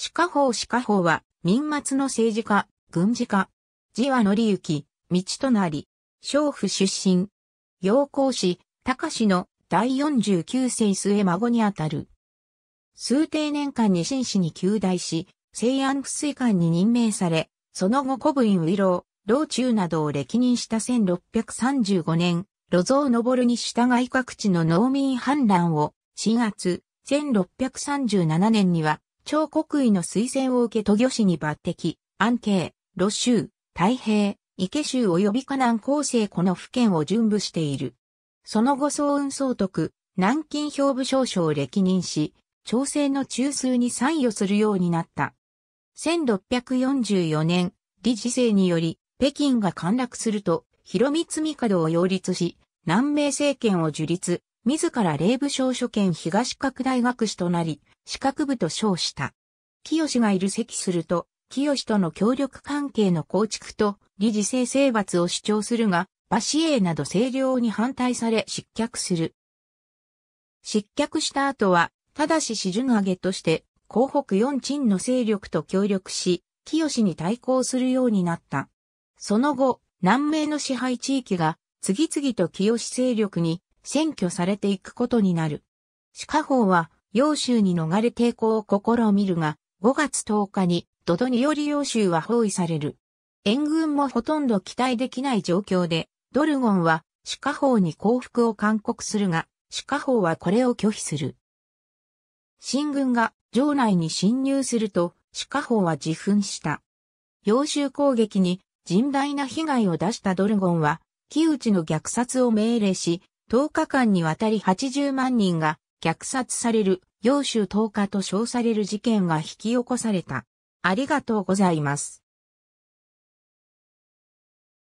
鹿法鹿法は、民末の政治家、軍事家。字は則之、道となり、娼婦出身。陽光氏、高氏の第49世末孫にあたる。数定年間に真摯に旧大し、西安不水官に任命され、その後古部院ウィ老中などを歴任した1635年、路蔵登るに従い各地の農民反乱を、4月、1637年には、張国威の推薦を受け都魚市に抜擢、安慶、露州、太平、池州及び河南厚生この府県を準備している。その後総運総督、南京兵部少将を歴任し、朝鮮の中枢に参与するようになった。1644年、李治世により、北京が陥落すると、広光帝を擁立し、南明政権を樹立、自ら霊部省所兼東角大学士となり、資格部と称した。清がいる席すると、清との協力関係の構築と理事制性罰を主張するが、馬市営など清涼に反対され失脚する。失脚した後は、ただし始順上げとして、広北四鎮の勢力と協力し、清に対抗するようになった。その後、南明の支配地域が次々と清勢力に占拠されていくことになる。シカーは、洋州に逃れ抵抗を試みるが、5月10日に、ドドにより洋州は包囲される。援軍もほとんど期待できない状況で、ドルゴンは、シカホに降伏を勧告するが、シカホはこれを拒否する。新軍が城内に侵入すると、シカホは自噴した。洋州攻撃に甚大な被害を出したドルゴンは、木内の虐殺を命令し、10日間にわたり80万人が虐殺される、揚州10日と称される事件が引き起こされた。ありがとうございます。